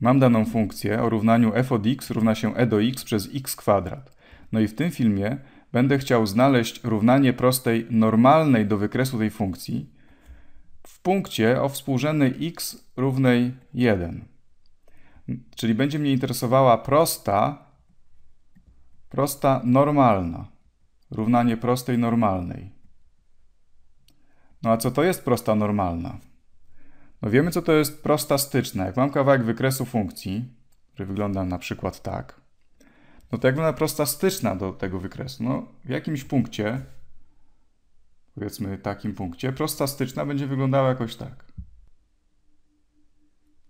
Mam daną funkcję o równaniu f od x równa się e do x przez x kwadrat. No i w tym filmie będę chciał znaleźć równanie prostej normalnej do wykresu tej funkcji w punkcie o współrzędnej x równej 1. Czyli będzie mnie interesowała prosta, prosta normalna. Równanie prostej normalnej. No a co to jest prosta normalna? No wiemy, co to jest prosta styczna. Jak mam kawałek wykresu funkcji, który wygląda na przykład tak, no to jak wygląda prosta styczna do tego wykresu? No w jakimś punkcie, powiedzmy takim punkcie, prosta styczna będzie wyglądała jakoś tak.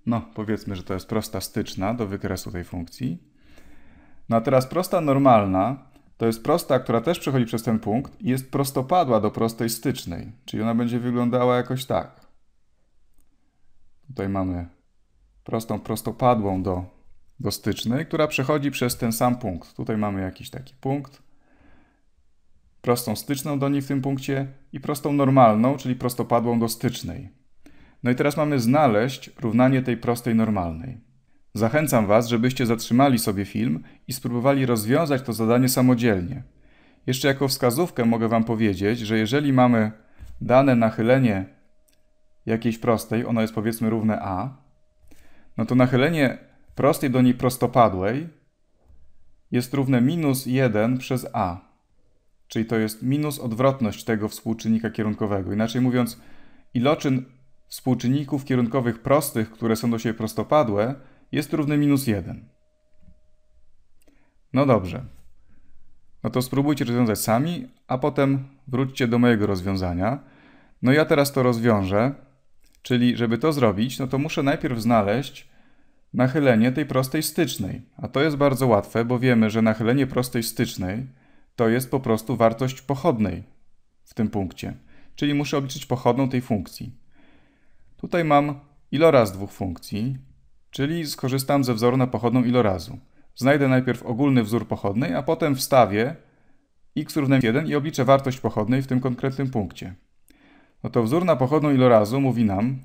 No, powiedzmy, że to jest prosta styczna do wykresu tej funkcji. No a teraz prosta normalna to jest prosta, która też przechodzi przez ten punkt i jest prostopadła do prostej stycznej, czyli ona będzie wyglądała jakoś tak. Tutaj mamy prostą prostopadłą do, do stycznej, która przechodzi przez ten sam punkt. Tutaj mamy jakiś taki punkt. Prostą styczną do niej w tym punkcie i prostą normalną, czyli prostopadłą do stycznej. No i teraz mamy znaleźć równanie tej prostej normalnej. Zachęcam Was, żebyście zatrzymali sobie film i spróbowali rozwiązać to zadanie samodzielnie. Jeszcze jako wskazówkę mogę Wam powiedzieć, że jeżeli mamy dane nachylenie jakiejś prostej, ono jest powiedzmy równe a, no to nachylenie prostej do niej prostopadłej jest równe minus 1 przez a. Czyli to jest minus odwrotność tego współczynnika kierunkowego. Inaczej mówiąc, iloczyn współczynników kierunkowych prostych, które są do siebie prostopadłe, jest równy minus 1. No dobrze. No to spróbujcie rozwiązać sami, a potem wróćcie do mojego rozwiązania. No ja teraz to rozwiążę. Czyli, żeby to zrobić, no to muszę najpierw znaleźć nachylenie tej prostej stycznej. A to jest bardzo łatwe, bo wiemy, że nachylenie prostej stycznej to jest po prostu wartość pochodnej w tym punkcie. Czyli muszę obliczyć pochodną tej funkcji. Tutaj mam iloraz dwóch funkcji, czyli skorzystam ze wzoru na pochodną ilorazu. Znajdę najpierw ogólny wzór pochodnej, a potem wstawię x równa 1 i obliczę wartość pochodnej w tym konkretnym punkcie. No to wzór na pochodną ilorazu mówi nam,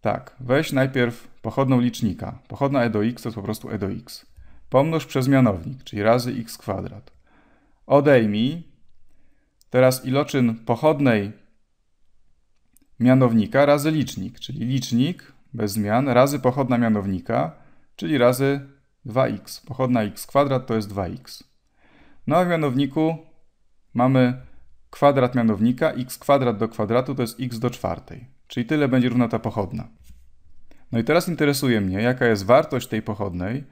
tak, weź najpierw pochodną licznika. Pochodna e do x to jest po prostu e do x. Pomnóż przez mianownik, czyli razy x kwadrat. Odejmij teraz iloczyn pochodnej mianownika razy licznik, czyli licznik bez zmian razy pochodna mianownika, czyli razy 2x. Pochodna x kwadrat to jest 2x. No a w mianowniku mamy kwadrat mianownika x kwadrat do kwadratu to jest x do czwartej, czyli tyle będzie równa ta pochodna. No i teraz interesuje mnie, jaka jest wartość tej pochodnej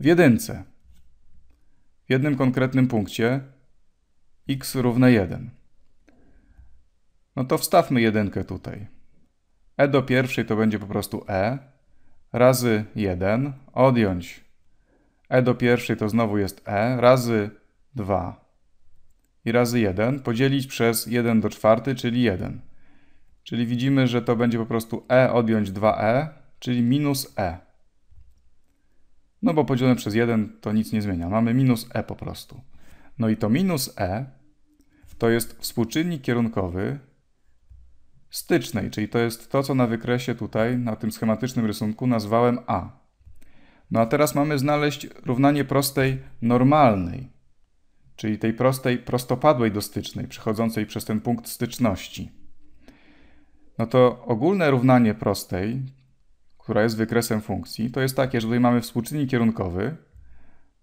w jedynce. W jednym konkretnym punkcie x równe 1. No to wstawmy jedynkę tutaj. e do pierwszej to będzie po prostu e razy 1, odjąć e do pierwszej to znowu jest e razy 2 i razy 1 podzielić przez 1 do 4, czyli 1. Czyli widzimy, że to będzie po prostu e odjąć 2e, czyli minus e. No bo podzielone przez 1 to nic nie zmienia. Mamy minus e po prostu. No i to minus e to jest współczynnik kierunkowy stycznej, czyli to jest to, co na wykresie tutaj, na tym schematycznym rysunku nazwałem a. No a teraz mamy znaleźć równanie prostej normalnej czyli tej prostej, prostopadłej do stycznej, przechodzącej przez ten punkt styczności, no to ogólne równanie prostej, która jest wykresem funkcji, to jest takie, że tutaj mamy współczynnik kierunkowy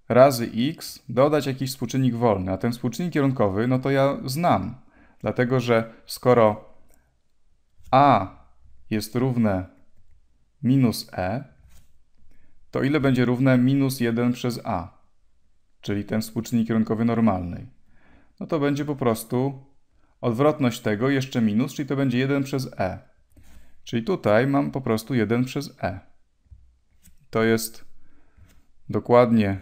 razy x, dodać jakiś współczynnik wolny, a ten współczynnik kierunkowy, no to ja znam, dlatego że skoro a jest równe minus e, to ile będzie równe minus 1 przez a? czyli ten współczynnik kierunkowy normalnej, no to będzie po prostu odwrotność tego jeszcze minus, czyli to będzie 1 przez e. Czyli tutaj mam po prostu 1 przez e. To jest dokładnie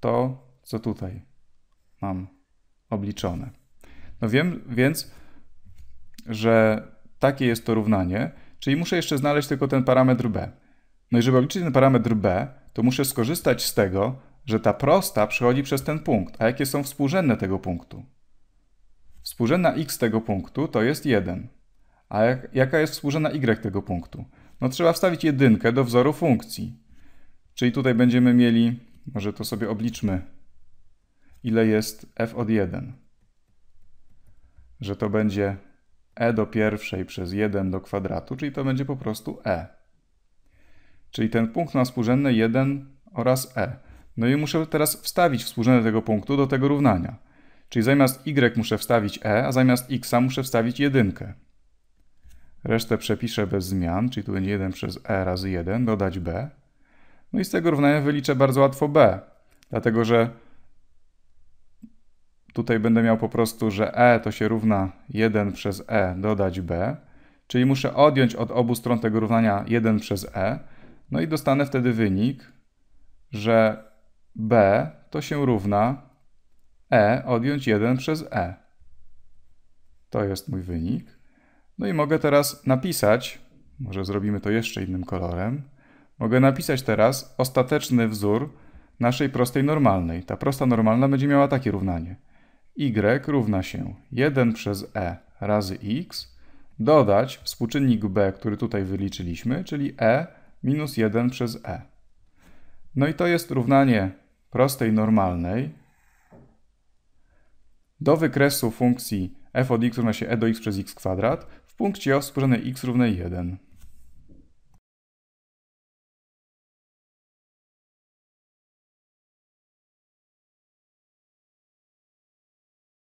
to, co tutaj mam obliczone. No wiem więc, że takie jest to równanie, czyli muszę jeszcze znaleźć tylko ten parametr b. No i żeby obliczyć ten parametr b, to muszę skorzystać z tego, że ta prosta przechodzi przez ten punkt. A jakie są współrzędne tego punktu? Współrzędna x tego punktu to jest 1. A jak, jaka jest współrzędna y tego punktu? No trzeba wstawić jedynkę do wzoru funkcji. Czyli tutaj będziemy mieli, może to sobie obliczmy, ile jest f od 1. Że to będzie e do pierwszej przez 1 do kwadratu, czyli to będzie po prostu e czyli ten punkt ma współrzędne 1 oraz e. No i muszę teraz wstawić współrzędne tego punktu do tego równania. Czyli zamiast y muszę wstawić e, a zamiast x muszę wstawić jedynkę. Resztę przepiszę bez zmian, czyli tu będzie 1 przez e razy 1, dodać b. No i z tego równania wyliczę bardzo łatwo b, dlatego że tutaj będę miał po prostu, że e to się równa 1 przez e dodać b, czyli muszę odjąć od obu stron tego równania 1 przez e, no i dostanę wtedy wynik, że b to się równa e odjąć 1 przez e. To jest mój wynik. No i mogę teraz napisać, może zrobimy to jeszcze innym kolorem, mogę napisać teraz ostateczny wzór naszej prostej normalnej. Ta prosta normalna będzie miała takie równanie. y równa się 1 przez e razy x, dodać współczynnik b, który tutaj wyliczyliśmy, czyli e minus 1 przez e. No i to jest równanie prostej normalnej do wykresu funkcji f od x równa się e do x przez x kwadrat w punkcie o współrzędnej x równej 1.